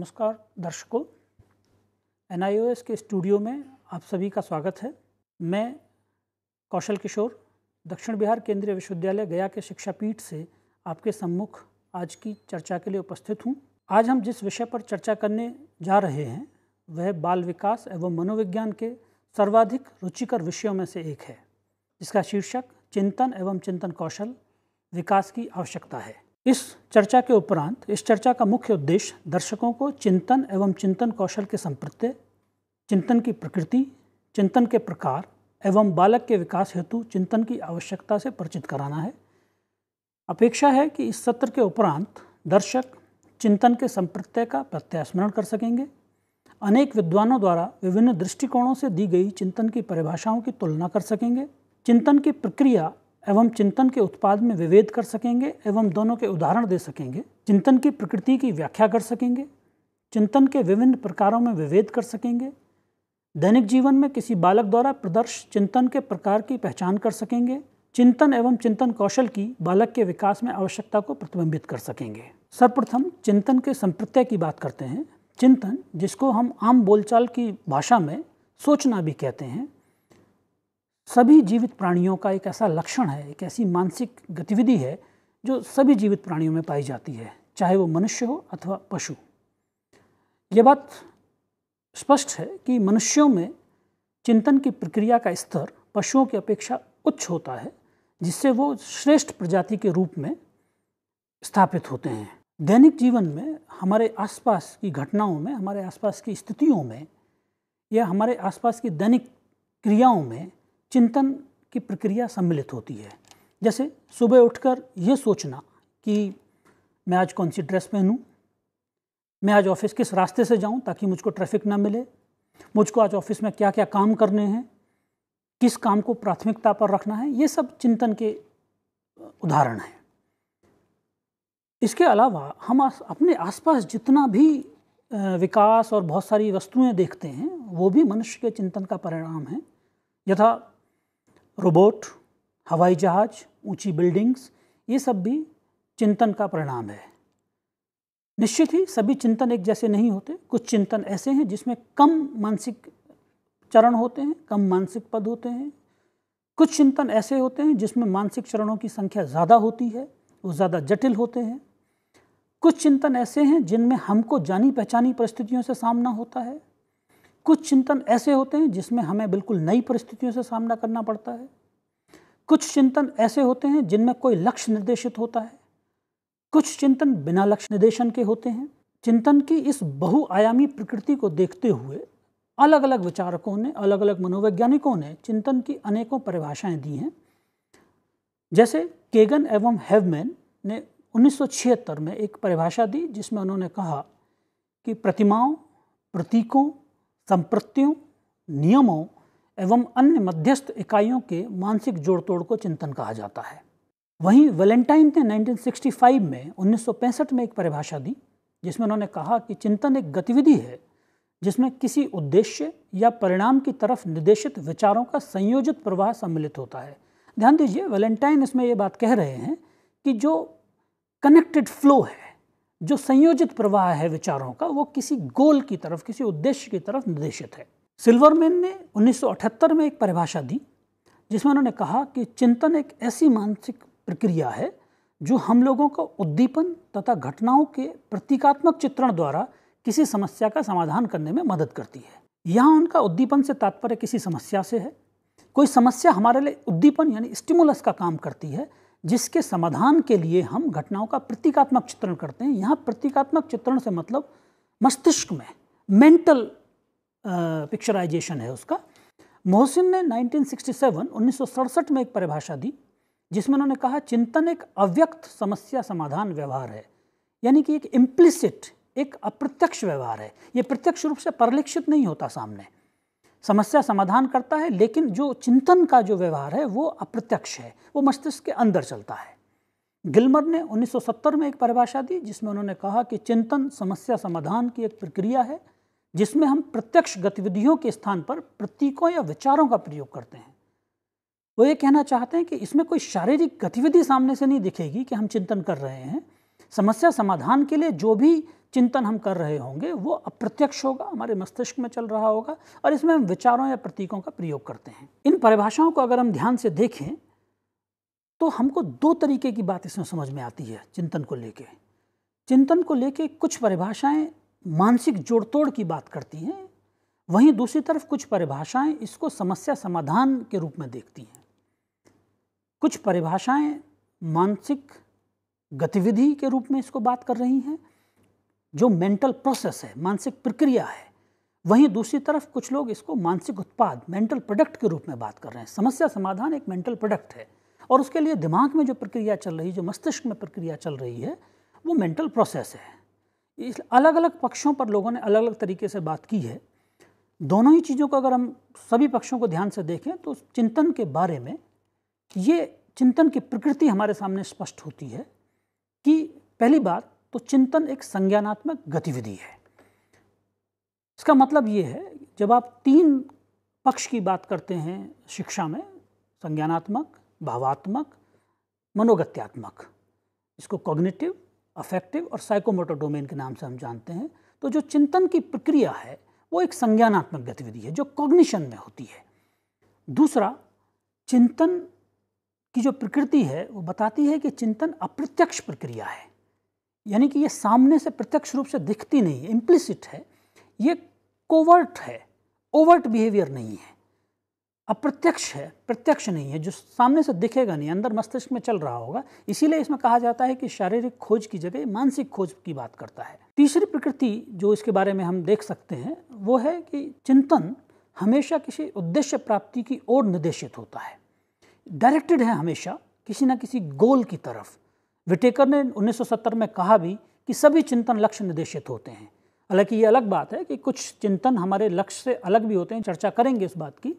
नमस्कार दर्शकों एन के स्टूडियो में आप सभी का स्वागत है मैं कौशल किशोर दक्षिण बिहार केंद्रीय विश्वविद्यालय गया के शिक्षा पीठ से आपके सम्मुख आज की चर्चा के लिए उपस्थित हूँ आज हम जिस विषय पर चर्चा करने जा रहे हैं वह बाल विकास एवं मनोविज्ञान के सर्वाधिक रुचिकर विषयों में से एक है जिसका शीर्षक चिंतन एवं चिंतन कौशल विकास की आवश्यकता है इस चर्चा के उपरांत इस चर्चा का मुख्य उद्देश्य दर्शकों को चिंतन एवं चिंतन कौशल के संप्रत्य चिंतन की प्रकृति चिंतन के प्रकार एवं बालक के विकास हेतु चिंतन की आवश्यकता से परिचित कराना है अपेक्षा है कि इस सत्र के उपरांत दर्शक चिंतन के संप्रत्यय का प्रत्यास्मरण कर सकेंगे अनेक विद्वानों द्वारा विभिन्न दृष्टिकोणों से दी गई चिंतन की परिभाषाओं की तुलना कर सकेंगे चिंतन की प्रक्रिया एवं चिंतन के उत्पाद में विभेद कर सकेंगे एवं दोनों के उदाहरण दे सकेंगे चिंतन की प्रकृति की व्याख्या कर सकेंगे चिंतन के विभिन्न प्रकारों में विभेद कर सकेंगे दैनिक जीवन में किसी बालक द्वारा प्रदर्श चिंतन के प्रकार की पहचान कर सकेंगे चिंतन एवं चिंतन कौशल की बालक के विकास में आवश्यकता को प्रतिबिंबित कर सकेंगे सर्वप्रथम चिंतन के संप्रत्यय की बात करते हैं चिंतन जिसको हम आम बोलचाल की भाषा में सोचना भी कहते हैं सभी जीवित प्राणियों का एक ऐसा लक्षण है एक ऐसी मानसिक गतिविधि है जो सभी जीवित प्राणियों में पाई जाती है चाहे वो मनुष्य हो अथवा पशु ये बात स्पष्ट है कि मनुष्यों में चिंतन की प्रक्रिया का स्तर पशुओं की अपेक्षा उच्च होता है जिससे वो श्रेष्ठ प्रजाति के रूप में स्थापित होते हैं दैनिक जीवन में हमारे आसपास की घटनाओं में हमारे आसपास की स्थितियों में या हमारे आसपास की दैनिक क्रियाओं में चिंतन की प्रक्रिया सम्मिलित होती है जैसे सुबह उठकर ये सोचना कि मैं आज कौन सी ड्रेस पहनूं मैं आज ऑफिस किस रास्ते से जाऊं ताकि मुझको ट्रैफिक ना मिले मुझको आज ऑफिस में क्या क्या काम करने हैं किस काम को प्राथमिकता पर रखना है ये सब चिंतन के उदाहरण हैं इसके अलावा हम अपने आसपास जितना भी विकास और बहुत सारी वस्तुएं देखते हैं वो भी मनुष्य के चिंतन का परिणाम है यथा रोबोट हवाई जहाज ऊंची बिल्डिंग्स ये सब भी चिंतन का परिणाम है निश्चित ही सभी चिंतन एक जैसे नहीं होते कुछ चिंतन ऐसे हैं जिसमें कम मानसिक चरण होते हैं कम मानसिक पद होते हैं कुछ चिंतन ऐसे होते हैं जिसमें मानसिक चरणों की संख्या ज़्यादा होती है वो ज़्यादा जटिल होते हैं कुछ चिंतन ऐसे हैं जिनमें हमको जानी पहचानी परिस्थितियों से सामना होता है कुछ चिंतन ऐसे होते हैं जिसमें हमें बिल्कुल नई परिस्थितियों से सामना करना पड़ता है कुछ चिंतन ऐसे होते हैं जिनमें कोई लक्ष्य निर्देशित होता है कुछ चिंतन बिना लक्ष्य निर्देशन के होते हैं चिंतन की इस बहुआयामी प्रकृति को देखते हुए अलग अलग विचारकों ने अलग अलग मनोवैज्ञानिकों ने चिंतन की अनेकों परिभाषाएं दी हैं जैसे केगन एवं हेवमैन ने उन्नीस में एक परिभाषा दी जिसमें उन्होंने कहा कि प्रतिमाओं प्रतीकों संप्रतियों नियमों एवं अन्य मध्यस्थ इकाइयों के मानसिक जोड़ तोड़ को चिंतन कहा जाता है वहीं वेलेंटाइन ने 1965 में 1965 में एक परिभाषा दी जिसमें उन्होंने कहा कि चिंतन एक गतिविधि है जिसमें किसी उद्देश्य या परिणाम की तरफ निर्देशित विचारों का संयोजित प्रवाह सम्मिलित होता है ध्यान दीजिए वेलेंटाइन इसमें ये बात कह रहे हैं कि जो कनेक्टेड फ्लो है जो संयोजित प्रवाह है विचारों का वो किसी गोल की तरफ किसी उद्देश्य की तरफ निर्देशित है सिल्वरमैन ने 1978 में एक परिभाषा दी जिसमें उन्होंने कहा कि चिंतन एक ऐसी मानसिक प्रक्रिया है जो हम लोगों को उद्दीपन तथा घटनाओं के प्रतीकात्मक चित्रण द्वारा किसी समस्या का समाधान करने में मदद करती है यहाँ उनका उद्दीपन से तात्पर्य किसी समस्या से है कोई समस्या हमारे लिए उद्दीपन यानी स्टिमुलस का काम करती है जिसके समाधान के लिए हम घटनाओं का प्रतीकात्मक चित्रण करते हैं यहाँ प्रतीकात्मक चित्रण से मतलब मस्तिष्क में मेंटल पिक्चराइजेशन है उसका मोहसिन ने 1967 1967 में एक परिभाषा दी जिसमें उन्होंने कहा चिंतन एक अव्यक्त समस्या समाधान व्यवहार है यानी कि एक इम्प्लिसिट एक अप्रत्यक्ष व्यवहार है ये प्रत्यक्ष रूप से परिलिक्षित नहीं होता सामने समस्या समाधान करता है लेकिन जो चिंतन का जो व्यवहार है वो अप्रत्यक्ष है वो मस्तिष्क के अंदर चलता है गिलमर ने 1970 में एक परिभाषा दी जिसमें उन्होंने कहा कि चिंतन समस्या समाधान की एक प्रक्रिया है जिसमें हम प्रत्यक्ष गतिविधियों के स्थान पर प्रतीकों या विचारों का प्रयोग करते हैं वो ये कहना चाहते हैं कि इसमें कोई शारीरिक गतिविधि सामने से नहीं दिखेगी कि हम चिंतन कर रहे हैं समस्या समाधान के लिए जो भी चिंतन हम कर रहे होंगे वो अप्रत्यक्ष होगा हमारे मस्तिष्क में चल रहा होगा और इसमें हम विचारों या प्रतीकों का प्रयोग करते हैं इन परिभाषाओं को अगर हम ध्यान से देखें तो हमको दो तरीके की बात इसमें समझ में आती है चिंतन को लेके चिंतन को लेके कुछ परिभाषाएं मानसिक जोड़तोड़ की बात करती हैं वहीं दूसरी तरफ कुछ परिभाषाएं इसको समस्या समाधान के रूप में देखती हैं कुछ परिभाषाएं मानसिक गतिविधि के रूप में इसको बात कर रही हैं जो मेंटल प्रोसेस है मानसिक प्रक्रिया है वहीं दूसरी तरफ कुछ लोग इसको मानसिक उत्पाद मेंटल प्रोडक्ट के रूप में बात कर रहे हैं समस्या समाधान एक मेंटल प्रोडक्ट है और उसके लिए दिमाग में जो प्रक्रिया चल रही है जो मस्तिष्क में प्रक्रिया चल रही है वो मेंटल प्रोसेस है इस अलग अलग पक्षों पर लोगों ने अलग अलग तरीके से बात की है दोनों ही चीज़ों को अगर हम सभी पक्षों को ध्यान से देखें तो चिंतन के बारे में ये चिंतन की प्रकृति हमारे सामने स्पष्ट होती है कि पहली बात तो चिंतन एक संज्ञानात्मक गतिविधि है इसका मतलब ये है जब आप तीन पक्ष की बात करते हैं शिक्षा में संज्ञानात्मक भावात्मक मनोगत्यात्मक इसको कॉग्निटिव अफेक्टिव और साइकोमोटर डोमेन के नाम से हम जानते हैं तो जो चिंतन की प्रक्रिया है वो एक संज्ञानात्मक गतिविधि है जो कॉग्निशन में होती है दूसरा चिंतन की जो प्रकृति है वो बताती है कि चिंतन अप्रत्यक्ष प्रक्रिया है यानी कि ये सामने से प्रत्यक्ष रूप से दिखती नहीं है इम्प्लिसिट है ये कोवर्ट है ओवर्ट बिहेवियर नहीं है अप्रत्यक्ष है प्रत्यक्ष नहीं है जो सामने से दिखेगा नहीं अंदर मस्तिष्क में चल रहा होगा इसीलिए इसमें कहा जाता है कि शारीरिक खोज की जगह मानसिक खोज की बात करता है तीसरी प्रकृति जो इसके बारे में हम देख सकते हैं वो है कि चिंतन हमेशा किसी उद्देश्य प्राप्ति की ओर निर्देशित होता है डायरेक्टेड है हमेशा किसी ना किसी गोल की तरफ विटेकर ने 1970 में कहा भी कि सभी चिंतन लक्ष्य निर्देशित होते हैं हालांकि ये अलग बात है कि कुछ चिंतन हमारे लक्ष्य से अलग भी होते हैं चर्चा करेंगे इस बात की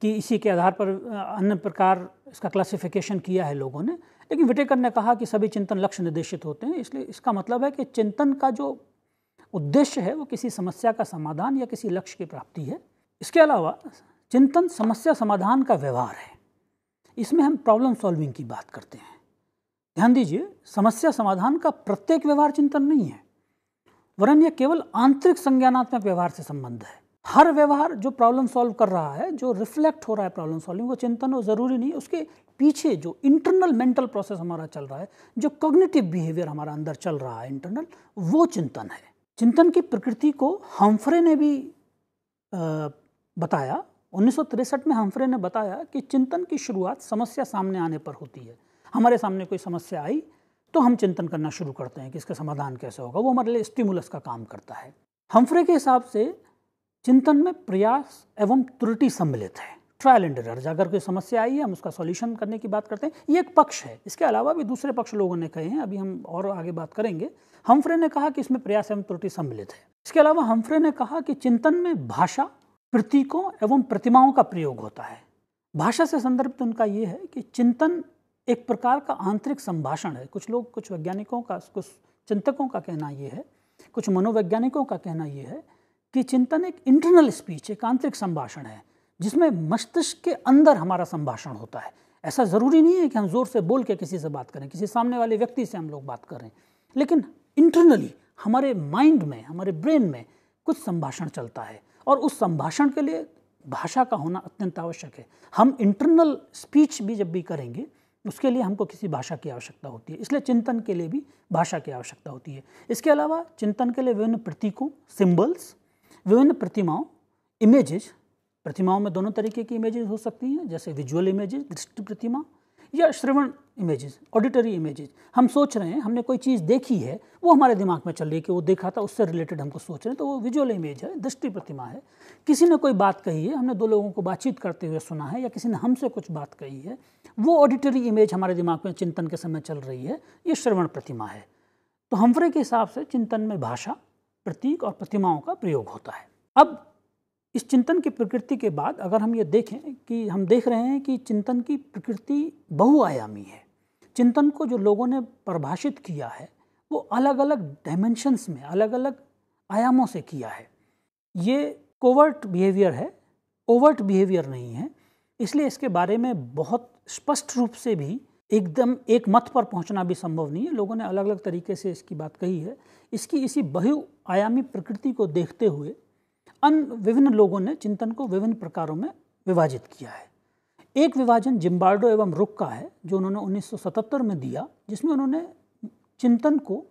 कि इसी के आधार पर अन्य प्रकार इसका क्लासिफिकेशन किया है लोगों ने लेकिन विटेकर ने कहा कि सभी चिंतन लक्ष्य निर्देशित होते हैं इसलिए इसका मतलब है कि चिंतन का जो उद्देश्य है वो किसी समस्या का समाधान या किसी लक्ष्य की प्राप्ति है इसके अलावा चिंतन समस्या समाधान का व्यवहार है इसमें हम प्रॉब्लम सॉल्विंग की बात करते हैं ध्यान दीजिए समस्या समाधान का प्रत्येक व्यवहार चिंतन नहीं है वरन यह केवल आंतरिक संज्ञानात्मक व्यवहार से संबंध है हर व्यवहार जो प्रॉब्लम सॉल्व कर रहा है जो रिफ्लेक्ट हो रहा है प्रॉब्लम सॉल्विंग वो चिंतन हो ज़रूरी नहीं उसके पीछे जो इंटरनल मेंटल प्रोसेस हमारा चल रहा है जो कॉग्निटिव बिहेवियर हमारा अंदर चल रहा है इंटरनल वो चिंतन है चिंतन की प्रकृति को हम्फ्रे ने भी आ, बताया उन्नीस में हम्फ्रे ने बताया कि चिंतन की शुरुआत समस्या सामने आने पर होती है हमारे सामने कोई समस्या आई तो हम चिंतन करना शुरू करते हैं कि इसका समाधान कैसे होगा वो हमारे लिए स्टिमुलस का काम करता है हमफ्रे के हिसाब से चिंतन में प्रयास एवं त्रुटि सम्मिलित है ट्रायल एंड एरर अगर कोई समस्या आई है हम उसका सॉल्यूशन करने की बात करते हैं ये एक पक्ष है इसके अलावा भी दूसरे पक्ष लोगों ने कहे हैं अभी हम और आगे बात करेंगे हम्फ्रे ने कहा कि इसमें प्रयास एवं त्रुटि सम्मिलित है इसके अलावा हम्फ्रे ने कहा कि चिंतन में भाषा प्रतीकों एवं प्रतिमाओं का प्रयोग होता है भाषा से संदर्भित उनका ये है कि चिंतन एक प्रकार का आंतरिक संभाषण है कुछ लोग कुछ वैज्ञानिकों का कुछ चिंतकों का कहना ये है कुछ मनोवैज्ञानिकों का कहना ये है कि चिंतन एक इंटरनल स्पीच एक आंतरिक संभाषण है जिसमें मस्तिष्क के अंदर हमारा संभाषण होता है ऐसा ज़रूरी नहीं है कि हम ज़ोर से बोल के किसी से बात करें किसी सामने वाले व्यक्ति से हम लोग बात कर रहे हैं लेकिन इंटरनली हमारे माइंड में हमारे ब्रेन में कुछ संभाषण चलता है और उस संभाषण के लिए भाषा का होना अत्यंत आवश्यक है हम इंटरनल स्पीच भी जब भी करेंगे उसके लिए हमको किसी भाषा की आवश्यकता होती है इसलिए चिंतन के लिए भी भाषा की आवश्यकता होती है इसके अलावा चिंतन के लिए विभिन्न प्रतीकों सिंबल्स विभिन्न प्रतिमाओं इमेजेस प्रतिमाओं में दोनों तरीके की इमेजेस हो सकती हैं जैसे विजुअल इमेजेस दृष्टि प्रतिमा या श्रवण इमेजेस ऑडिटरी इमेजेस हम सोच रहे हैं हमने कोई चीज़ देखी है वो हमारे दिमाग में चल रही है कि वो देखा था उससे रिलेटेड हमको सोच रहे हैं तो वो विजुअल इमेज है दृष्टि प्रतिमा है किसी ने कोई बात कही है हमने दो लोगों को बातचीत करते हुए सुना है या किसी ने हमसे कुछ बात कही है वो ऑडिटरी इमेज हमारे दिमाग में चिंतन के समय चल रही है ये श्रवण प्रतिमा है तो हमफरे के हिसाब से चिंतन में भाषा प्रतीक और प्रतिमाओं का प्रयोग होता है अब इस चिंतन की प्रकृति के बाद अगर हम ये देखें कि हम देख रहे हैं कि चिंतन की प्रकृति बहुआयामी है चिंतन को जो लोगों ने परिभाषित किया है वो अलग अलग डायमेंशंस में अलग अलग आयामों से किया है ये कोवर्ट बिहेवियर है ओवर्ट बिहेवियर नहीं है इसलिए इसके बारे में बहुत स्पष्ट रूप से भी एकदम एक मत पर पहुंचना भी संभव नहीं है लोगों ने अलग अलग तरीके से इसकी बात कही है इसकी इसी बहुआयामी प्रकृति को देखते हुए अन्य विभिन्न लोगों ने चिंतन को विभिन्न प्रकारों में विभाजित किया है एक विभाजन जिम्बार्डो एवं रुक का है जो उन्होंने 1977 में दिया जिसमें उन्होंने चिंतन को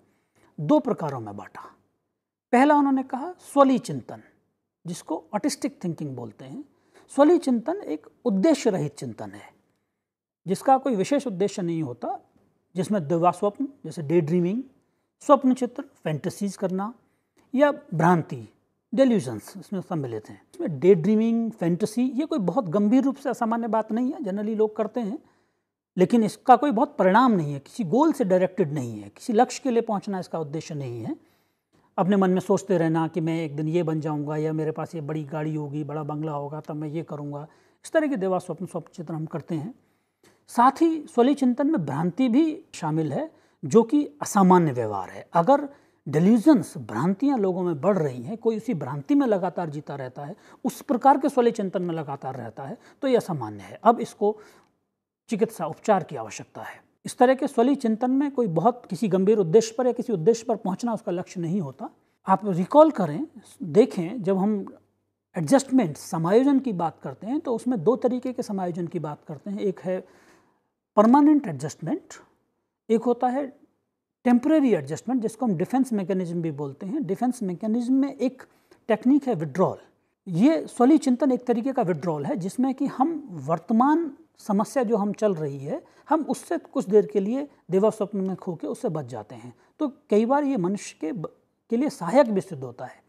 दो प्रकारों में बांटा पहला उन्होंने कहा स्वली चिंतन जिसको ऑटिस्टिक थिंकिंग बोलते हैं स्वली चिंतन एक उद्देश्य रहित चिंतन है जिसका कोई विशेष उद्देश्य नहीं होता जिसमें स्वप्न जैसे डे ड्रीमिंग स्वप्न चित्र फैंटसीज करना या भ्रांति डेल्यूजन्स इसमें सम्मिलित हैं इसमें डे ड्रीमिंग फैंटसी ये कोई बहुत गंभीर रूप से असामान्य बात नहीं है जनरली लोग करते हैं लेकिन इसका कोई बहुत परिणाम नहीं है किसी गोल से डायरेक्टेड नहीं है किसी लक्ष्य के लिए पहुंचना इसका उद्देश्य नहीं है अपने मन में सोचते रहना कि मैं एक दिन ये बन जाऊंगा या मेरे पास ये बड़ी गाड़ी होगी बड़ा बंगला होगा तब मैं ये करूंगा इस तरह के देवा स्वप्न स्वप्न चित्र हम करते हैं साथ ही स्वली चिंतन में भ्रांति भी शामिल है जो कि असामान्य व्यवहार है अगर डिल्यूजन्स भ्रांतियां लोगों में बढ़ रही हैं कोई उसी भ्रांति में लगातार जीता रहता है उस प्रकार के स्वले चिंतन में लगातार रहता है तो यह सामान्य है अब इसको चिकित्सा उपचार की आवश्यकता है इस तरह के स्वली चिंतन में कोई बहुत किसी गंभीर उद्देश्य पर या किसी उद्देश्य पर पहुंचना उसका लक्ष्य नहीं होता आप रिकॉल करें देखें जब हम एडजस्टमेंट समायोजन की बात करते हैं तो उसमें दो तरीके के समायोजन की बात करते हैं एक है परमानेंट एडजस्टमेंट एक होता है टेम्प्रेरी एडजस्टमेंट जिसको हम डिफेंस मैकेनिज्म भी बोलते हैं डिफेंस मैकेनिज्म में एक टेक्निक है विड्रॉल ये स्वली चिंतन एक तरीके का विड्रॉल है जिसमें कि हम वर्तमान समस्या जो हम चल रही है हम उससे कुछ देर के लिए देवा स्वप्न में खो के उससे बच जाते हैं तो कई बार ये मनुष्य के के लिए सहायक भी सिद्ध होता है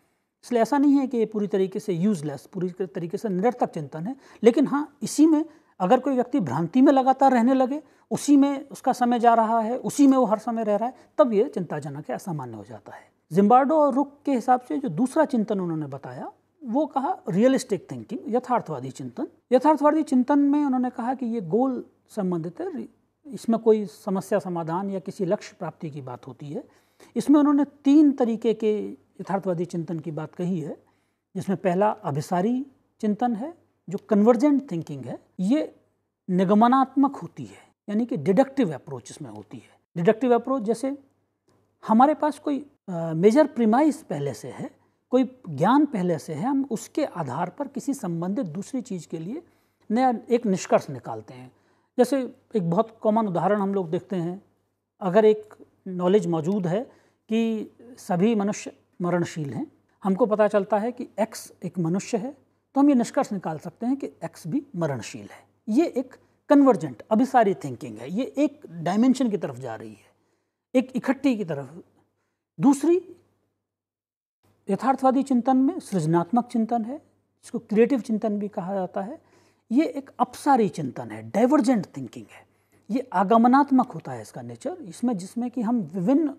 इसलिए ऐसा नहीं है कि ये पूरी तरीके से यूजलेस पूरी तरीके से निरर्थक चिंतन है लेकिन हाँ इसी में अगर कोई व्यक्ति भ्रांति में लगातार रहने लगे उसी में उसका समय जा रहा है उसी में वो हर समय रह रहा है तब ये चिंताजनक है असामान्य हो जाता है जिम्बार्डो और रुक के हिसाब से जो दूसरा चिंतन उन्होंने बताया वो कहा रियलिस्टिक थिंकिंग यथार्थवादी चिंतन यथार्थवादी चिंतन में उन्होंने कहा कि ये गोल संबंधित है इसमें कोई समस्या समाधान या किसी लक्ष्य प्राप्ति की बात होती है इसमें उन्होंने तीन तरीके के यथार्थवादी चिंतन की बात कही है जिसमें पहला अभिसारी चिंतन है जो कन्वर्जेंट थिंकिंग है ये निगमनात्मक होती है यानी कि डिडक्टिव अप्रोच इसमें होती है डिडक्टिव अप्रोच जैसे हमारे पास कोई मेजर प्रिमाइस पहले से है कोई ज्ञान पहले से है हम उसके आधार पर किसी संबंधित दूसरी चीज़ के लिए नया एक निष्कर्ष निकालते हैं जैसे एक बहुत कॉमन उदाहरण हम लोग देखते हैं अगर एक नॉलेज मौजूद है कि सभी मनुष्य मरणशील हैं हमको पता चलता है कि एक्स एक मनुष्य है तो हम ये निष्कर्ष निकाल सकते हैं कि एक्स भी मरणशील है ये एक कन्वर्जेंट अभिसारी थिंकिंग है ये एक डायमेंशन की तरफ जा रही है एक इकट्ठी की तरफ दूसरी यथार्थवादी चिंतन में सृजनात्मक चिंतन है जिसको क्रिएटिव चिंतन भी कहा जाता है ये एक अपसारी चिंतन है डाइवर्जेंट थिंकिंग है ये आगमनात्मक होता है इसका नेचर इसमें जिसमें कि हम विभिन्न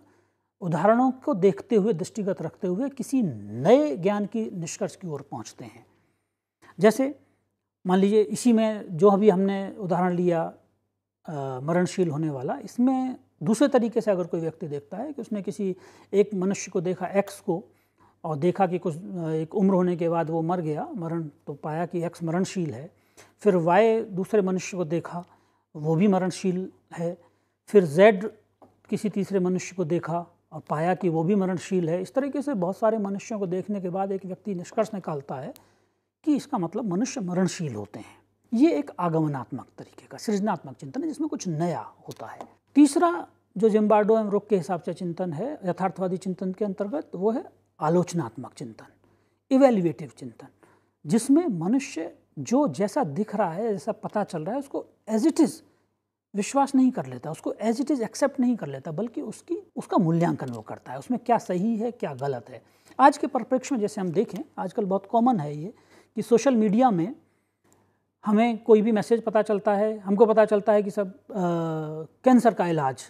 उदाहरणों को देखते हुए दृष्टिगत रखते हुए किसी नए ज्ञान की निष्कर्ष की ओर पहुंचते हैं जैसे मान लीजिए इसी में जो अभी हमने उदाहरण लिया मरणशील होने वाला इसमें दूसरे तरीके से अगर कोई व्यक्ति देखता है कि उसने किसी एक मनुष्य को देखा एक्स को और देखा कि कुछ एक उम्र होने के बाद वो मर गया मरण तो पाया कि एक्स मरणशील है फिर वाई दूसरे मनुष्य को देखा वो भी मरणशील है फिर जेड किसी तीसरे मनुष्य को देखा और पाया कि वो भी मरणशील है इस तरीके से बहुत सारे मनुष्यों को देखने के बाद एक व्यक्ति निष्कर्ष निकालता है कि इसका मतलब मनुष्य मरणशील होते हैं ये एक आगमनात्मक तरीके का सृजनात्मक चिंतन है जिसमें कुछ नया होता है तीसरा जो जिम्बार्डो एम रुक के हिसाब से चिंतन है यथार्थवादी चिंतन के अंतर्गत वो है आलोचनात्मक चिंतन इवेल्युएटिव चिंतन जिसमें मनुष्य जो जैसा दिख रहा है जैसा पता चल रहा है उसको एज इट इज़ विश्वास नहीं कर लेता उसको एज इट इज़ एक्सेप्ट नहीं कर लेता बल्कि उसकी उसका मूल्यांकन वो करता है उसमें क्या सही है क्या गलत है आज के परिप्रेक्ष्य में जैसे हम देखें आजकल बहुत कॉमन है ये कि सोशल मीडिया में हमें कोई भी मैसेज पता चलता है हमको पता चलता है कि सब कैंसर का इलाज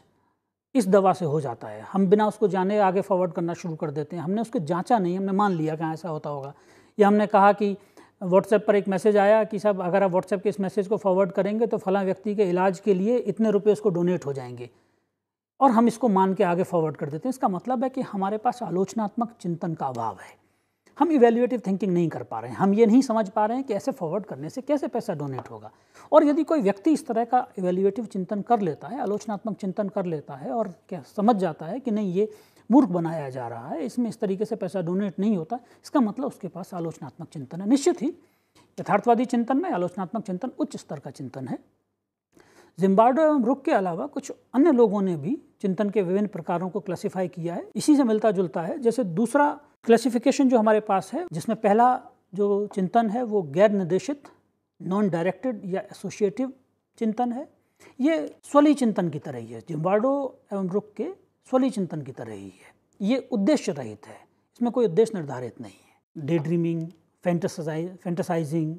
इस दवा से हो जाता है हम बिना उसको जाने आगे फॉरवर्ड करना शुरू कर देते हैं हमने उसको जांचा नहीं हमने मान लिया कि ऐसा होता होगा या हमने कहा कि व्हाट्सएप पर एक मैसेज आया कि सब अगर आप व्हाट्सएप के इस मैसेज को फॉरवर्ड करेंगे तो फला व्यक्ति के इलाज के लिए इतने रुपये उसको डोनेट हो जाएंगे और हम इसको मान के आगे फॉरवर्ड कर देते हैं इसका मतलब है कि हमारे पास आलोचनात्मक चिंतन का अभाव है हम इवेल्यूएटिव थिंकिंग नहीं कर पा रहे हैं हम ये नहीं समझ पा रहे हैं कि ऐसे फॉरवर्ड करने से कैसे पैसा डोनेट होगा और यदि कोई व्यक्ति इस तरह का इवेल्यूएटिव चिंतन कर लेता है आलोचनात्मक चिंतन कर लेता है और क्या समझ जाता है कि नहीं ये मूर्ख बनाया जा रहा है इसमें इस तरीके से पैसा डोनेट नहीं होता इसका मतलब उसके पास आलोचनात्मक चिंतन है निश्चित ही यथार्थवादी चिंतन में आलोचनात्मक चिंतन उच्च स्तर का चिंतन है जिम्बाब्वे एवं रुख के अलावा कुछ अन्य लोगों ने भी चिंतन के विभिन्न प्रकारों को क्लासीफाई किया है इसी से मिलता जुलता है जैसे दूसरा क्लासिफिकेशन जो हमारे पास है जिसमें पहला जो चिंतन है वो गैर निर्देशित नॉन डायरेक्टेड या एसोशिएटिव चिंतन है ये स्वली चिंतन की तरह ही है जिम्बार्डो एवं रुख के स्वली चिंतन की तरह ही है ये उद्देश्य रहित है इसमें कोई उद्देश्य निर्धारित नहीं है डे ड्रीमिंग फैंटसाइजिंग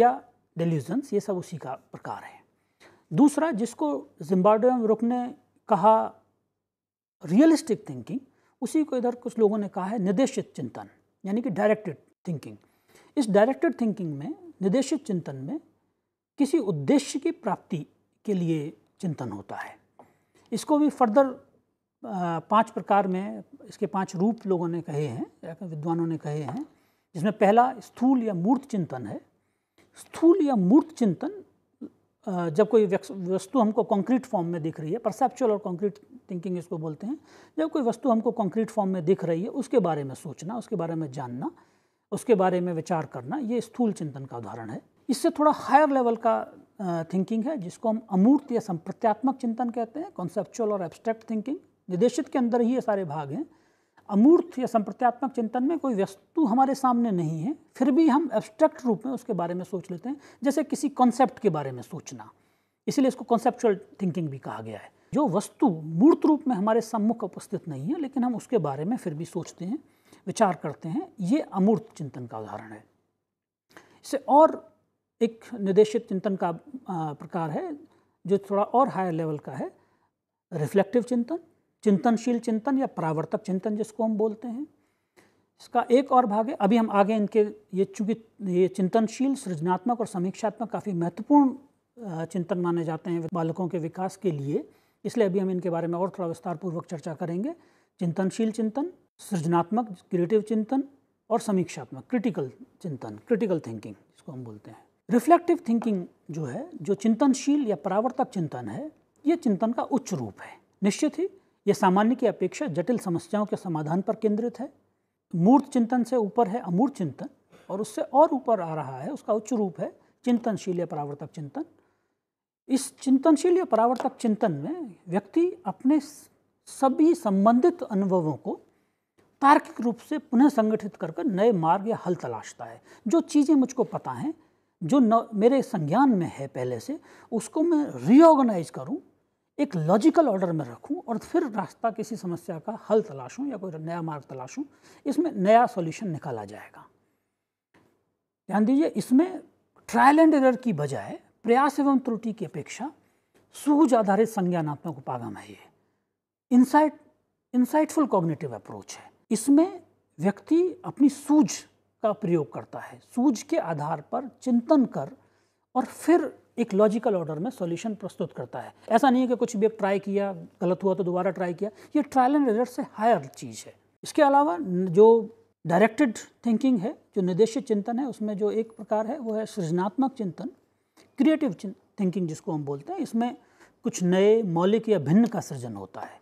या डेल्यूजन्स ये सब उसी का प्रकार है दूसरा जिसको जिम्बार्डो एवं रुख ने कहा रियलिस्टिक थिंकिंग उसी को इधर कुछ लोगों ने कहा है निर्देशित चिंतन यानी कि डायरेक्टेड थिंकिंग इस डायरेक्टेड थिंकिंग में निर्देशित चिंतन में किसी उद्देश्य की प्राप्ति के लिए चिंतन होता है इसको भी फर्दर पांच प्रकार में इसके पांच रूप लोगों ने कहे हैं विद्वानों ने कहे हैं जिसमें पहला स्थूल या मूर्त चिंतन है स्थूल या मूर्त चिंतन जब कोई वस्तु हमको कंक्रीट फॉर्म में दिख रही है परसेप्चुअल और कंक्रीट थिंकिंग इसको बोलते हैं जब कोई वस्तु हमको कंक्रीट फॉर्म में दिख रही है उसके बारे में सोचना उसके बारे में जानना उसके बारे में विचार करना ये स्थूल चिंतन का उदाहरण है इससे थोड़ा हायर लेवल का थिंकिंग है जिसको हम अमूर्त या संप्रत्यात्मक चिंतन कहते हैं कॉन्सेप्चुअल और एब्स्ट्रैक्ट थिंकिंग निर्देशित के अंदर ही ये सारे भाग हैं अमूर्त या संप्रत्यात्मक चिंतन में कोई वस्तु हमारे सामने नहीं है फिर भी हम एब्स्ट्रैक्ट रूप में उसके बारे में सोच लेते हैं जैसे किसी कॉन्सेप्ट के बारे में सोचना इसीलिए इसको कॉन्सेप्चुअल थिंकिंग भी कहा गया है जो वस्तु मूर्त रूप में हमारे सम्मुख उपस्थित नहीं है लेकिन हम उसके बारे में फिर भी सोचते हैं विचार करते हैं ये अमूर्त चिंतन का उदाहरण है इससे और एक निर्देशित चिंतन का प्रकार है जो थोड़ा और हायर लेवल का है रिफ्लेक्टिव चिंतन चिंतनशील चिंतन या परावर्तक चिंतन जिसको हम बोलते हैं इसका एक और भाग है अभी हम आगे इनके ये चूंकि ये चिंतनशील सृजनात्मक और समीक्षात्मक काफ़ी महत्वपूर्ण चिंतन माने जाते हैं बालकों के विकास के लिए इसलिए अभी हम इनके बारे में और थोड़ा विस्तारपूर्वक चर्चा करेंगे चिंतनशील चिंतन सृजनात्मक क्रिएटिव चिंतन और समीक्षात्मक क्रिटिकल चिंतन क्रिटिकल थिंकिंग जिसको हम बोलते हैं रिफ्लेक्टिव थिंकिंग जो है जो चिंतनशील या परावर्तक चिंतन है ये चिंतन का उच्च रूप है निश्चित ही यह सामान्य की अपेक्षा जटिल समस्याओं के समाधान पर केंद्रित है मूर्त चिंतन से ऊपर है अमूर्त चिंतन और उससे और ऊपर आ रहा है उसका उच्च रूप है चिंतनशील या परावर्तक चिंतन इस चिंतनशील या परावर्तक चिंतन में व्यक्ति अपने सभी संबंधित अनुभवों को तार्किक रूप से पुनः संगठित कर कर नए मार्ग या हल तलाशता है जो चीज़ें मुझको पता हैं जो न मेरे संज्ञान में है पहले से उसको मैं रिओर्गनाइज करूं एक लॉजिकल ऑर्डर में रखूं और फिर रास्ता किसी समस्या का हल तलाशूं या कोई नया मार्ग तलाशूं इसमें नया सॉल्यूशन निकाला जाएगा ध्यान दीजिए इसमें ट्रायल एंड एरर की बजाय प्रयास एवं त्रुटि की अपेक्षा सूझ आधारित संज्ञानात्मक उपागम है ये इंसाइट इंसाइटफुल कॉग्निटिव अप्रोच है इसमें व्यक्ति अपनी सूझ का प्रयोग करता है सूझ के आधार पर चिंतन कर और फिर एक लॉजिकल ऑर्डर में सॉल्यूशन प्रस्तुत करता है ऐसा नहीं है कि कुछ भी ट्राई किया गलत हुआ तो दोबारा ट्राई किया ये ट्रायल एंड रिजल्ट से हायर चीज़ है इसके अलावा जो डायरेक्टेड थिंकिंग है जो निर्देशित चिंतन है उसमें जो एक प्रकार है वो है सृजनात्मक चिंतन क्रिएटिव थिंकिंग जिसको हम बोलते हैं इसमें कुछ नए मौलिक या भिन्न का सृजन होता है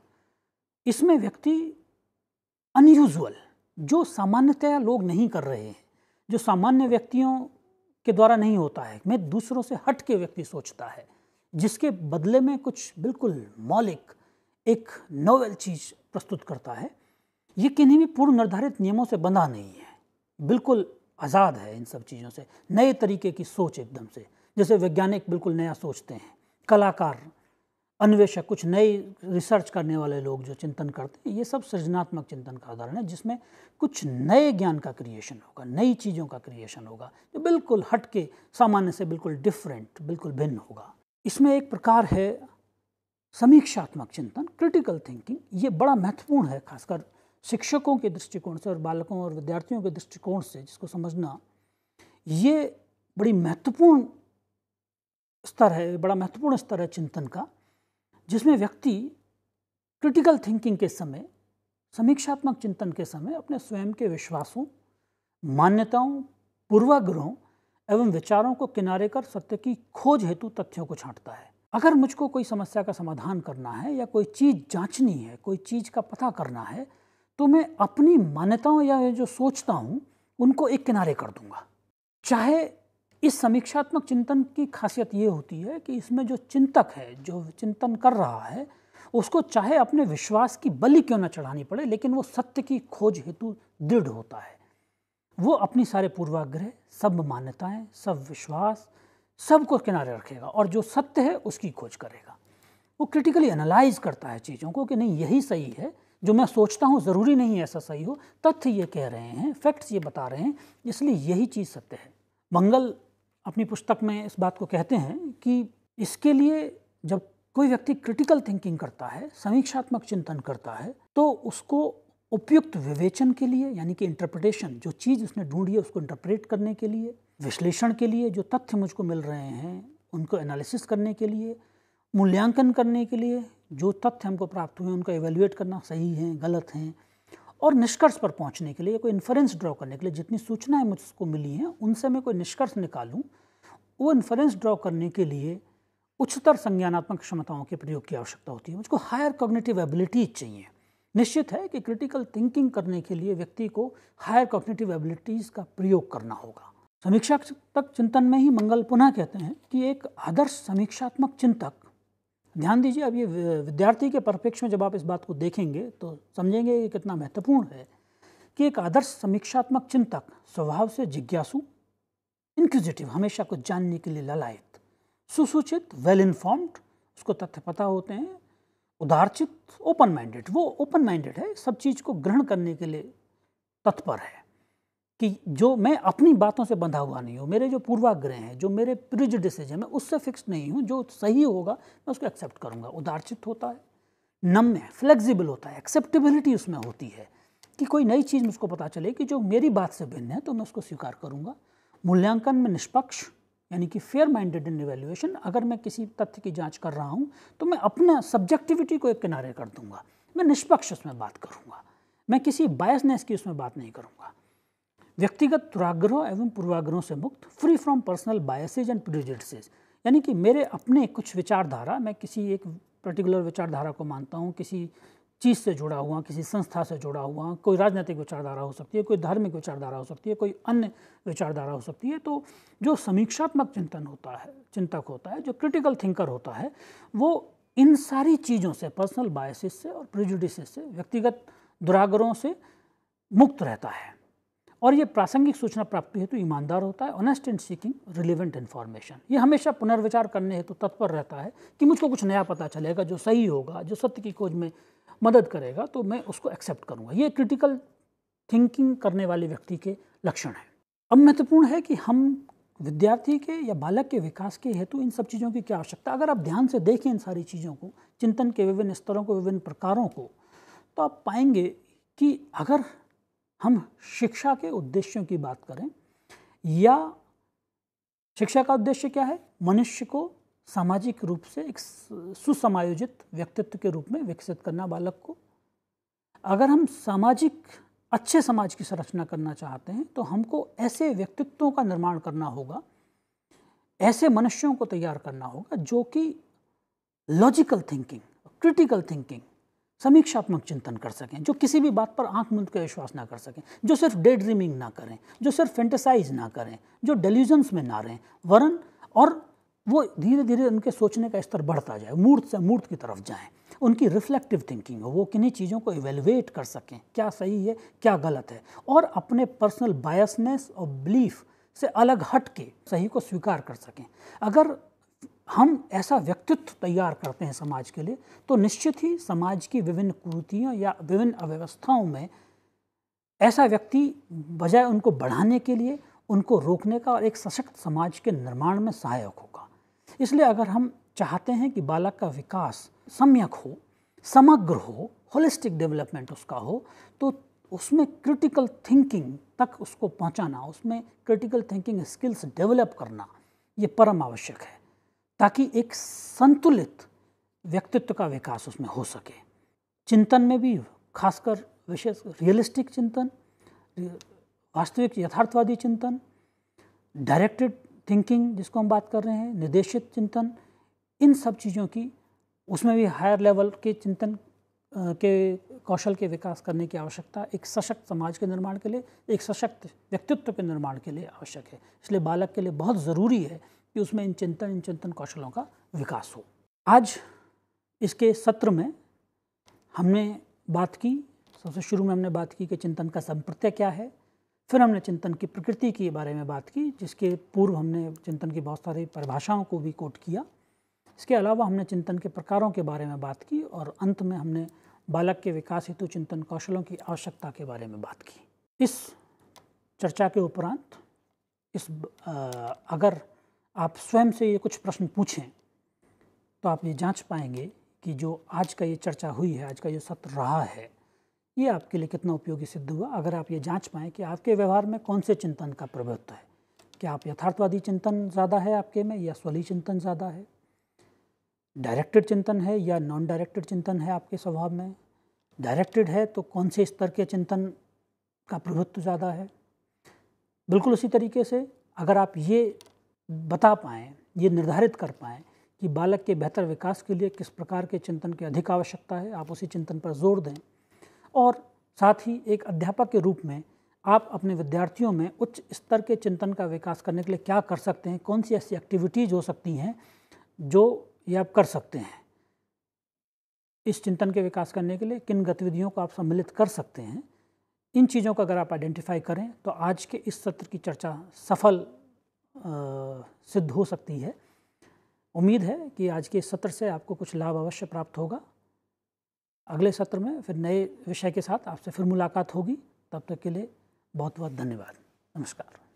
इसमें व्यक्ति अनयूजल जो सामान्यतया लोग नहीं कर रहे हैं जो सामान्य व्यक्तियों के द्वारा नहीं होता है मैं दूसरों से हट के व्यक्ति सोचता है जिसके बदले में कुछ बिल्कुल मौलिक एक नोवेल चीज़ प्रस्तुत करता है ये किन्हीं भी पूर्व निर्धारित नियमों से बंधा नहीं है बिल्कुल आज़ाद है इन सब चीज़ों से नए तरीके की सोच एकदम से जैसे वैज्ञानिक बिल्कुल नया सोचते हैं कलाकार अन्वेषक कुछ नई रिसर्च करने वाले लोग जो चिंतन करते हैं ये सब सृजनात्मक चिंतन का उदाहरण है जिसमें कुछ नए ज्ञान का क्रिएशन होगा नई चीज़ों का क्रिएशन होगा जो बिल्कुल हट के सामान्य से बिल्कुल डिफरेंट बिल्कुल भिन्न होगा इसमें एक प्रकार है समीक्षात्मक चिंतन क्रिटिकल थिंकिंग ये बड़ा महत्वपूर्ण है खासकर शिक्षकों के दृष्टिकोण से और बालकों और विद्यार्थियों के दृष्टिकोण से जिसको समझना ये बड़ी महत्वपूर्ण स्तर है बड़ा महत्वपूर्ण स्तर है चिंतन का जिसमें व्यक्ति क्रिटिकल थिंकिंग के समय समीक्षात्मक चिंतन के समय अपने स्वयं के विश्वासों मान्यताओं पूर्वाग्रहों एवं विचारों को किनारे कर सत्य की खोज हेतु तथ्यों को छांटता है अगर मुझको कोई समस्या का समाधान करना है या कोई चीज़ जांचनी है कोई चीज़ का पता करना है तो मैं अपनी मान्यताओं या जो सोचता हूँ उनको एक किनारे कर दूंगा चाहे इस समीक्षात्मक चिंतन की खासियत ये होती है कि इसमें जो चिंतक है जो चिंतन कर रहा है उसको चाहे अपने विश्वास की बलि क्यों ना चढ़ानी पड़े लेकिन वो सत्य की खोज हेतु दृढ़ होता है वो अपनी सारे पूर्वाग्रह सब मान्यताएं सब विश्वास सब को किनारे रखेगा और जो सत्य है उसकी खोज करेगा वो क्रिटिकली एनालाइज करता है चीज़ों को कि नहीं यही सही है जो मैं सोचता हूँ ज़रूरी नहीं ऐसा सही हो तथ्य ये कह रहे हैं फैक्ट्स ये बता रहे हैं इसलिए यही चीज़ सत्य है मंगल अपनी पुस्तक में इस बात को कहते हैं कि इसके लिए जब कोई व्यक्ति क्रिटिकल थिंकिंग करता है समीक्षात्मक चिंतन करता है तो उसको उपयुक्त विवेचन के लिए यानी कि इंटरप्रिटेशन जो चीज़ उसने ढूंढी है उसको इंटरप्रेट करने के लिए विश्लेषण के लिए जो तथ्य मुझको मिल रहे हैं उनको एनालिसिस करने के लिए मूल्यांकन करने के लिए जो तथ्य हमको प्राप्त हुए उनका एवेल्युएट करना सही है गलत हैं और निष्कर्ष पर पहुंचने के लिए या कोई इन्फ्रेंस ड्रॉ करने के लिए जितनी सूचनाएं मुझको मिली हैं उनसे मैं कोई निष्कर्ष निकालूं वो इन्फ्रेंस ड्रॉ करने के लिए उच्चतर संज्ञानात्मक क्षमताओं के प्रयोग की आवश्यकता होती है मुझको हायर कॉग्निटिव एबिलिटी चाहिए निश्चित है कि क्रिटिकल थिंकिंग करने के लिए व्यक्ति को हायर कॉग्निटिव एबिलिटीज़ का प्रयोग करना होगा समीक्षा तक चिंतन में ही मंगल पुनः कहते हैं कि एक आदर्श समीक्षात्मक चिंतक ध्यान दीजिए अब ये विद्यार्थी के परिप्रेक्ष्य में जब आप इस बात को देखेंगे तो समझेंगे ये कितना महत्वपूर्ण है कि एक आदर्श समीक्षात्मक चिंतक स्वभाव से जिज्ञासु इंक्विजिटिव हमेशा कुछ जानने के लिए ललायत सुसूचित वेल इन्फॉर्म्ड उसको तथ्य पता होते हैं उदारचित ओपन माइंडेड वो ओपन माइंडेड है सब चीज़ को ग्रहण करने के लिए तत्पर है कि जो मैं अपनी बातों से बंधा हुआ नहीं हूँ मेरे जो पूर्वाग्रह हैं जो मेरे प्रिज डिसीजन है उससे फिक्स नहीं हूँ जो सही होगा मैं उसको एक्सेप्ट करूँगा उदारचित होता है नम्य है फ्लेक्सिबल होता है एक्सेप्टेबिलिटी उसमें होती है कि कोई नई चीज़ मुझको पता चले कि जो मेरी बात से भिन्न है तो मैं उसको स्वीकार करूँगा मूल्यांकन में निष्पक्ष यानी कि फेयर माइंडेड इन एवेल्यूएशन अगर मैं किसी तथ्य की जांच कर रहा हूँ तो मैं अपना सब्जेक्टिविटी को एक किनारे कर दूंगा मैं निष्पक्ष उसमें बात करूँगा मैं किसी बायसनेस की उसमें बात नहीं करूँगा व्यक्तिगत दुराग्रह एवं पूर्वाग्रहों से मुक्त free from personal biases and prejudices यानी कि मेरे अपने कुछ विचारधारा मैं किसी एक पर्टिकुलर विचारधारा को मानता हूँ किसी चीज़ से जुड़ा हुआ किसी संस्था से जुड़ा हुआ कोई राजनीतिक विचारधारा हो सकती है कोई धार्मिक विचारधारा हो सकती है कोई अन्य विचारधारा हो सकती है तो जो समीक्षात्मक चिंतन होता है चिंतक होता है जो क्रिटिकल थिंकर होता है वो इन सारी चीज़ों से पर्सनल बायसेस से और प्रिजुडिस से व्यक्तिगत दुरागरों से मुक्त रहता है और ये प्रासंगिक सूचना प्राप्ति हेतु तो ईमानदार होता है honest and seeking relevant information ये हमेशा पुनर्विचार करने हेतु तो तत्पर रहता है कि मुझको कुछ नया पता चलेगा जो सही होगा जो सत्य की खोज में मदद करेगा तो मैं उसको एक्सेप्ट करूँगा ये क्रिटिकल थिंकिंग करने वाले व्यक्ति के लक्षण हैं अब महत्वपूर्ण है कि हम विद्यार्थी के या बालक के विकास के हेतु इन सब चीज़ों की क्या आवश्यकता अगर आप ध्यान से देखें इन सारी चीज़ों को चिंतन के विभिन्न स्तरों को विभिन्न प्रकारों को तो आप पाएंगे कि अगर हम शिक्षा के उद्देश्यों की बात करें या शिक्षा का उद्देश्य क्या है मनुष्य को सामाजिक रूप से एक सुसमायोजित व्यक्तित्व के रूप में विकसित करना बालक को अगर हम सामाजिक अच्छे समाज की संरचना करना चाहते हैं तो हमको ऐसे व्यक्तित्वों का निर्माण करना होगा ऐसे मनुष्यों को तैयार करना होगा जो कि लॉजिकल थिंकिंग क्रिटिकल थिंकिंग समीक्षात्मक चिंतन कर सकें जो किसी भी बात पर आंख मूंद के विश्वास ना कर सकें जो सिर्फ डे ड्रीमिंग ना करें जो सिर्फ फेंटिसाइज ना करें जो डेल्यूजन्स में ना रहें वरन और वो धीरे धीरे उनके सोचने का स्तर बढ़ता जाए मूर्त से मूर्त की तरफ जाएं उनकी रिफ्लेक्टिव थिंकिंग हो वो किन्हीं चीज़ों को इवेलुएट कर सकें क्या सही है क्या गलत है और अपने पर्सनल बायसनेस और बिलीफ से अलग हट के सही को स्वीकार कर सकें अगर हम ऐसा व्यक्तित्व तैयार करते हैं समाज के लिए तो निश्चित ही समाज की विभिन्न कुरीतियों या विभिन्न अव्यवस्थाओं में ऐसा व्यक्ति बजाय उनको बढ़ाने के लिए उनको रोकने का और एक सशक्त समाज के निर्माण में सहायक होगा इसलिए अगर हम चाहते हैं कि बालक का विकास सम्यक हो समग्र हो होलिस्टिक डेवलपमेंट उसका हो तो उसमें क्रिटिकल थिंकिंग तक उसको पहुंचाना उसमें क्रिटिकल थिंकिंग स्किल्स डेवलप करना ये परम आवश्यक है ताकि एक संतुलित व्यक्तित्व का विकास उसमें हो सके चिंतन में भी खासकर विशेष रियलिस्टिक चिंतन वास्तविक यथार्थवादी चिंतन डायरेक्टेड थिंकिंग जिसको हम बात कर रहे हैं निर्देशित चिंतन इन सब चीज़ों की उसमें भी हायर लेवल के चिंतन के कौशल के विकास करने की आवश्यकता एक सशक्त समाज के निर्माण के लिए एक सशक्त व्यक्तित्व के निर्माण के लिए आवश्यक है इसलिए बालक के लिए बहुत ज़रूरी है कि उसमें इन चिंतन इन चिंतन कौशलों का विकास हो आज इसके सत्र में हमने बात की सबसे शुरू में हमने बात की कि चिंतन का संप्रत्यय क्या है फिर हमने चिंतन की प्रकृति के बारे में बात की जिसके पूर्व हमने चिंतन की बहुत सारी परिभाषाओं को भी कोट किया इसके अलावा हमने चिंतन के प्रकारों के बारे में बात की और अंत में हमने बालक के विकास हेतु चिंतन कौशलों की आवश्यकता के बारे में बात की इस चर्चा के उपरांत इस अगर आप स्वयं से ये कुछ प्रश्न पूछें तो आप ये जांच पाएंगे कि जो आज का ये चर्चा हुई है आज का ये सत्र रहा है ये आपके लिए कितना उपयोगी सिद्ध हुआ अगर आप ये जांच पाएं कि आपके व्यवहार में कौन से चिंतन का प्रभुत्व है क्या आप यथार्थवादी चिंतन ज़्यादा है आपके में या स्वली चिंतन ज़्यादा है डायरेक्टेड चिंतन है या नॉन डायरेक्टेड चिंतन है आपके स्वभाव में डायरेक्टेड है तो कौन से स्तर के चिंतन का प्रभुत्व ज़्यादा है बिल्कुल उसी तरीके से अगर आप ये बता पाएँ ये निर्धारित कर पाएँ कि बालक के बेहतर विकास के लिए किस प्रकार के चिंतन की अधिक आवश्यकता है आप उसी चिंतन पर जोर दें और साथ ही एक अध्यापक के रूप में आप अपने विद्यार्थियों में उच्च स्तर के चिंतन का विकास करने के लिए क्या कर सकते हैं कौन सी ऐसी एक्टिविटीज़ हो सकती हैं जो ये आप कर सकते हैं इस चिंतन के विकास करने के लिए किन गतिविधियों को आप सम्मिलित कर सकते हैं इन चीज़ों को अगर आप आइडेंटिफाई करें तो आज के इस सत्र की चर्चा सफल सिद्ध हो सकती है उम्मीद है कि आज के सत्र से आपको कुछ लाभ अवश्य प्राप्त होगा अगले सत्र में फिर नए विषय के साथ आपसे फिर मुलाकात होगी तब तक के लिए बहुत बहुत धन्यवाद नमस्कार